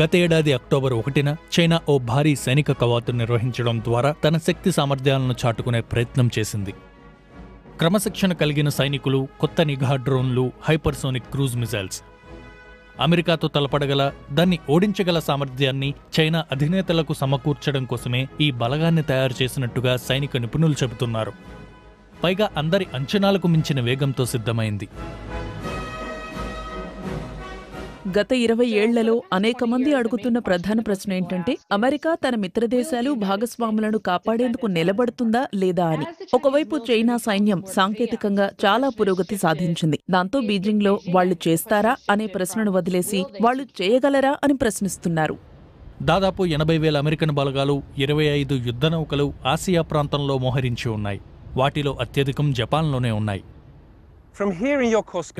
గతేడాది అక్టోబర్ ఒకటిన చైనా ఓ భారీ సైనిక కవాతు నిర్వహించడం ద్వారా తన శక్తి సామర్థ్యాలను చాటుకునే ప్రయత్నం చేసింది క్రమశిక్షణ కలిగిన సైనికులు కొత్త నిఘా డ్రోన్లు హైపర్సోనిక్ క్రూజ్ మిజైల్స్ అమెరికాతో తలపడగల దాన్ని ఓడించగల సామర్థ్యాన్ని చైనా అధినేతలకు సమకూర్చడం కోసమే ఈ బలగాన్ని తయారు చేసినట్టుగా సైనిక నిపుణులు చెబుతున్నారు పైగా అందరి అంచనాలకు మించిన వేగంతో సిద్ధమైంది గత ఇరవై ఏళ్లలో అనేక మంది అడుగుతున్న ప్రధాన ప్రశ్న ఏంటంటే అమెరికా తన మిత్రదేశాలు భాగస్వాములను కాపాడేందుకు నిలబడుతుందా లేదా అని ఒకవైపు చైనా సైన్యం సాంకేతికంగా చాలా పురోగతి సాధించింది దాంతో బీజింగ్లో వాళ్లు చేస్తారా అనే ప్రశ్నను వదిలేసి వాళ్లు చేయగలరా అని ప్రశ్నిస్తున్నారు దాదాపు ఎనభై వేల అమెరికన్ బలగాలు ఇరవై ఐదు యుద్ధ నౌకలు ఆసియా ప్రాంతంలో మోహరించి ఉన్నాయి వాటిలో అత్యధికం జపాన్లోనే ఉన్నాయి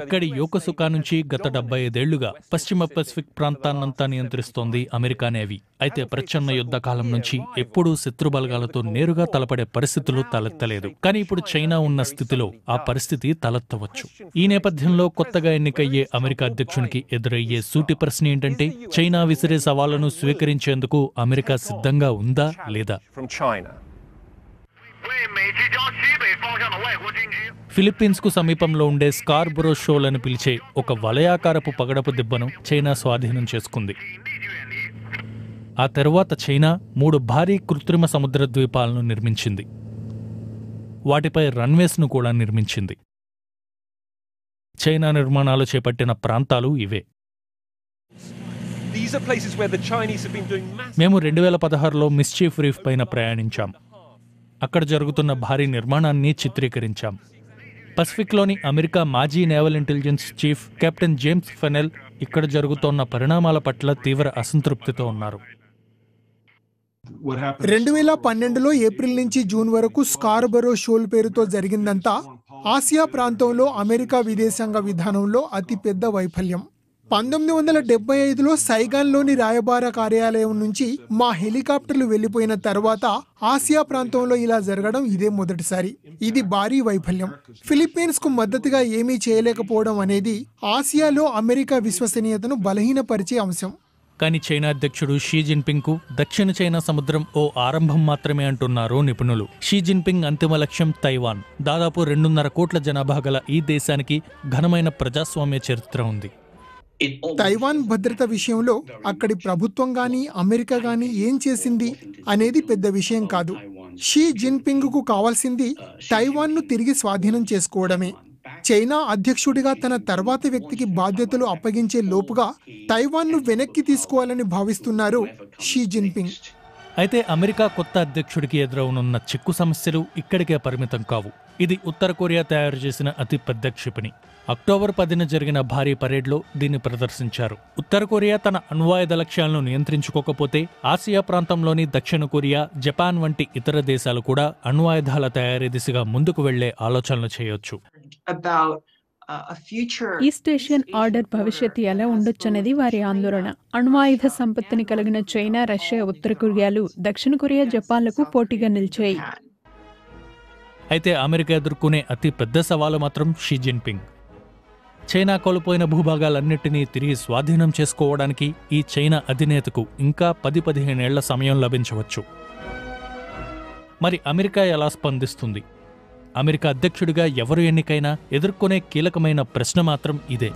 ఇక్కడి యోకసుకా నుంచి గత డెబ్బై ఐదేళ్లుగా పశ్చిమ పసిఫిక్ ప్రాంతాన్నంతా నియంత్రిస్తోంది అమెరికా నేవీ అయితే ప్రచ్ఛన్న యుద్ధ కాలం నుంచి ఎప్పుడూ శత్రు బలగాలతో నేరుగా తలపడే పరిస్థితులు తలెత్తలేదు కానీ ఇప్పుడు చైనా ఉన్న స్థితిలో ఆ పరిస్థితి తలెత్తవచ్చు ఈ నేపథ్యంలో కొత్తగా ఎన్నికయ్యే అమెరికా అధ్యక్షునికి ఎదురయ్యే సూటి ప్రశ్న ఏంటంటే చైనా విసిరే సవాళ్లను స్వీకరించేందుకు అమెరికా సిద్ధంగా ఉందా లేదా ఫిలిప్పీన్స్కు సమీపంలో ఉండే స్కార్బ్రో షోల్ అని పిలిచే ఒక వలయాకారపు పగడపు దెబ్బను చైనా స్వాధీనం చేసుకుంది ఆ తర్వాత చైనా మూడు భారీ కృత్రిమ సముద్ర ద్వీపాలను నిర్మించింది వాటిపై రన్వేస్ను కూడా నిర్మించింది చైనా నిర్మాణాలు చేపట్టిన ప్రాంతాలు ఇవే మేము రెండు వేల పదహారులో మిస్చీఫ్ రీఫ్ పైన ప్రయాణించాం అక్కడ జరుగుతున్న భారీ నిర్మాణాన్ని చిత్రీకరించాం పసిఫిక్లోని అమెరికా మాజీ naval intelligence chief captain James Fanell ఇక్కడ జరుగుతున్న పరిణామాల పట్ల తీవ్ర అసంతృప్తితో ఉన్నారు రెండు వేల పన్నెండులో ఏప్రిల్ నుంచి జూన్ వరకు స్కార్బరో షోల్ పేరుతో జరిగిందంతా ఆసియా ప్రాంతంలో అమెరికా విదేశాంగ విధానంలో అతిపెద్ద వైఫల్యం పంతొమ్మిది వందల డెబ్బై ఐదులో సైగాన్లోని రాయబార కార్యాలయం నుంచి మా హెలికాప్టర్లు వెళ్లిపోయిన తర్వాత ఆసియా ప్రాంతంలో ఇలా జరగడం ఇదే మొదటిసారి ఇది భారీ వైఫల్యం ఫిలిప్పీన్స్ కు మద్దతుగా ఏమీ చేయలేకపోవడం అనేది ఆసియాలో అమెరికా విశ్వసనీయతను బలహీనపరిచే అంశం కానీ చైనా అధ్యక్షుడు షీ జిన్పింగ్కు దక్షిణ చైనా సముద్రం ఓ ఆరంభం మాత్రమే అంటున్నారు నిపుణులు షీ జిన్పింగ్ అంతిమ లక్ష్యం తైవాన్ దాదాపు రెండున్నర కోట్ల జనాభా గల ఈ దేశానికి ఘనమైన ప్రజాస్వామ్య చరిత్ర ఉంది తైవాన్ భద్రత విషయంలో అక్కడి ప్రభుత్వం కానీ అమెరికా కానీ ఏం చేసింది అనేది పెద్ద విషయం కాదు షీ జిన్పింగ్కు కావాల్సింది uh, తైవాన్ను తిరిగి స్వాధీనం చేసుకోవడమే చైనా అధ్యక్షుడిగా తన తర్వాతి వ్యక్తికి బాధ్యతలు అప్పగించే లోపుగా తైవాన్ను వెనక్కి తీసుకోవాలని భావిస్తున్నారు షీ జిన్పింగ్ అయితే అమెరికా కొత్త అధ్యక్షుడికి ఎదురవనున్న చిక్కు సమస్యలు ఇక్కడికే పరిమితం కావు ఇది ఉత్తర కొరియా తయారు చేసిన అతి పెద్ద క్షిపణి అక్టోబర్ పదిన జరిగిన భారీ పరేడ్లో దీన్ని ప్రదర్శించారు ఉత్తర కొరియా తన అణ్వాయుధ లక్ష్యాలను నియంత్రించుకోకపోతే ఆసియా ప్రాంతంలోని దక్షిణ కొరియా జపాన్ వంటి ఇతర దేశాలు కూడా అణ్వాయుధాల తయారీ దిశగా ముందుకు వెళ్లే ఆలోచనలు చేయొచ్చు ఈస్ట్ ఏషియన్ ఆర్డర్ భవిష్యత్తు ఎలా ఉండొచ్చనేది వారి ఆందోళన అణ్వాయుధ సంపత్తిని కలిగిన చైనా రష్యా ఉత్తర కొరియాలు దక్షిణ కొరియా జపాన్లకు పోటీగా నిలిచాయి అయితే అమెరికా ఎదుర్కొనే అతి పెద్ద సవాలు మాత్రం షీ జిన్పింగ్ చైనా కోల్పోయిన భూభాగాలన్నింటినీ తిరిగి స్వాధీనం చేసుకోవడానికి ఈ చైనా అధినేతకు ఇంకా పది పదిహేనేళ్ల సమయం లభించవచ్చు మరి అమెరికా ఎలా స్పందిస్తుంది అమెరికా అధ్యక్షుడిగా ఎవరు ఎన్నికైనా ఎదుర్కొనే కీలకమైన ప్రశ్న మాత్రం ఇదే